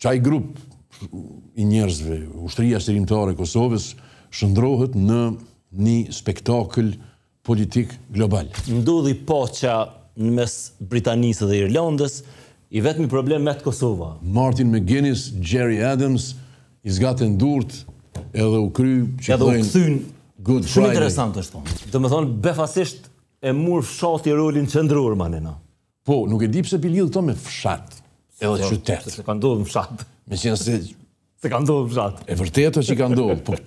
qaj grup i njerëzve, ushtëria sërimtare Kosovës, shëndrohet në një spektakl politik global. Ndodhi po që në mes Britanisë dhe Irlandës, i vetëmi problem me të Kosova. Martin McGinnis, Jerry Adams, e durët, edhe u kry, që dhejnë Good Friday. shumë interesant është thonë. Dhe me thonë, befasisht e murë fshati rolin qëndrur, manina. Po, nuk e di pse pilidhë to me fshatë. E dhe qytet. Se ka ndodhë më shatë. Me qenë se... Se ka ndodhë më shatë. E vërtet o që ka ndodhë, po...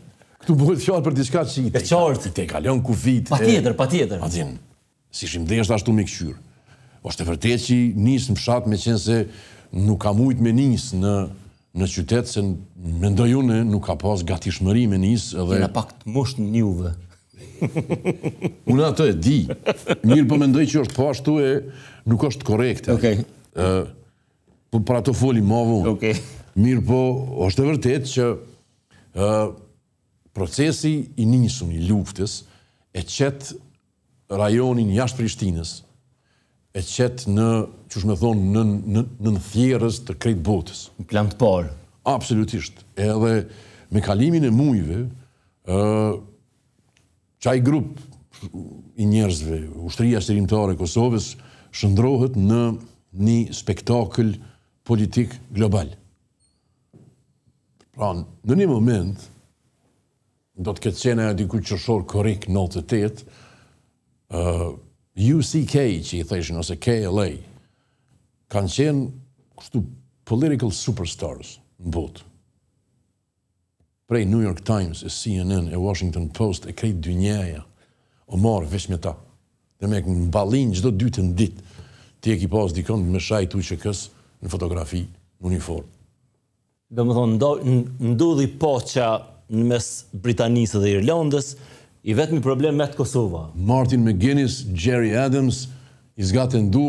Këtu bëhet fjallë për diska që i te... E qartë. Te kalion ku vitë... Pa tjetër, pa tjetër. Pa Si shim dhe është ashtu me këqyrë. O është e vërtet që njësë më shatë me qenë se nuk ka mujtë me njësë në në qytetë se me ndojune nuk ka pas gatishmëri me njësë edhe... Kena pak të mosh në njuve. Unë e di. Mirë për po me ndoj që është po ashtu e nuk është korekte për po, pra ato foli ma vonë. Ok. Mirë po, është e vërtet që procesi i njësën i luftës e qetë rajonin jashtë Prishtinës, e qetë në, që shme thonë, në, në, në thjerës të krejt botës. Në plan të parë. Absolutisht. Edhe me kalimin e mujve, ë, qaj grup i njerëzve, ushtëria shtërimtare Kosovës, shëndrohet në një spektakl politik global. Pra, në një moment, do të këtë qene e diku qëshor korik 98, uh, UCK, që i theshin, ose KLA, kanë qenë kështu political superstars në botë. Prej New York Times, e CNN, e Washington Post, e krejtë dy njeja, o marë vesh me ta, dhe me këmë balin gjdo dytë në ditë, ti e ki pas dikën me shajtu që kësë, në fotografi, në uniform. Dhe më thonë, ndodhi po që në mes Britanisë dhe Irlandës, i vetëmi problem me të Kosova. Martin McGinnis, Jerry Adams, i zgatë në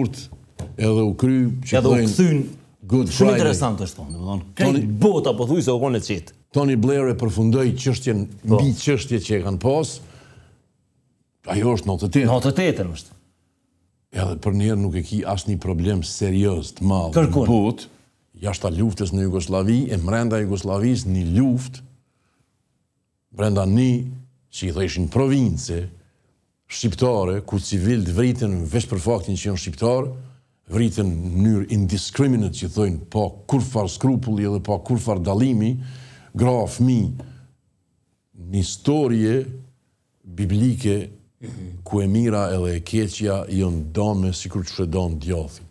edhe u kry, që të dhejnë, Good Friday. Shumë interesant është tonë, dhe më thonë, kaj bota po thuj se u konë e qitë. Tony Blair e përfundoj qështje po. në bitë qështje që e kanë pasë, ajo është në të të të të edhe për njerë nuk e ki asë një problem serios të malë në put, jashtë a luftës në Jugoslavi, e mrenda Jugoslavis një luft, mrenda një, që i thëshin province, shqiptare, ku civil të vritën vesh për faktin që janë shqiptar, vritën në njërë që i pa kurfar skrupulli edhe pa kurfar dalimi, grafë mi një storje biblike ku e mira edhe e keqja jo në dome si kur të shredon djothi.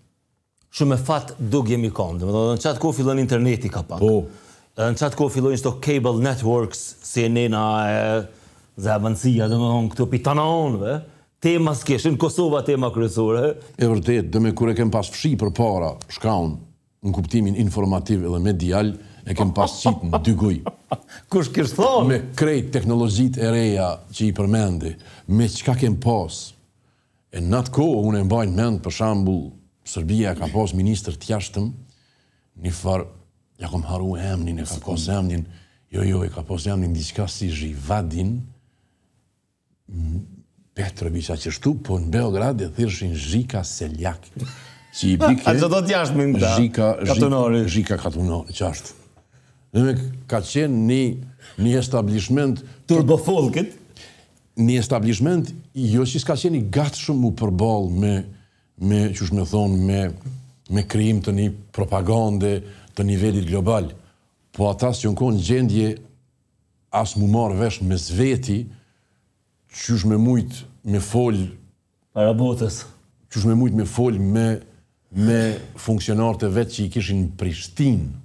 Shumë e fatë dug jemi kondë, më dhe në qatë kohë fillon interneti ka pak. Po. Në qatë kohë fillon cable networks, CNN-a, e, dhe avancija, dhe më dhe në këto pitana onëve, tema s'keshë, në Kosova tema kërësore. E vërtet, dhe me kure kem pas fshi për para shkaun në kuptimin informativ edhe medial, e kem pas qitë në dy gujë. Kush kështë thonë? Me krejt teknologjit e reja që i përmendi, me qka kem pas, e në atë kohë unë e mbajnë mend, për shambull, Sërbija ka pas minister të jashtëm, një farë, ja kom haru emnin, e ka pas emnin, jo, jo, e ka pas emnin, një qka si Zhivadin, Petrovic, a që shtu, po në Beograd, e thyrshin Zhika Seljak, që i bike, Zhika Katunori, Zhika Katunori, që Dhe me ka qenë një, një establishment... Turbofolket? Një establishment, jo që s'ka qenë i gatë shumë mu përbol me, me që shme thonë, me, me krim të një propagande të nivellit global. Po ata që në konë gjendje asë mu marë vesh me zveti, që shme mujtë me folë... parabotës, botës. Që shme mujtë me folë me, me funksionarët e vetë që i kishin Prishtinë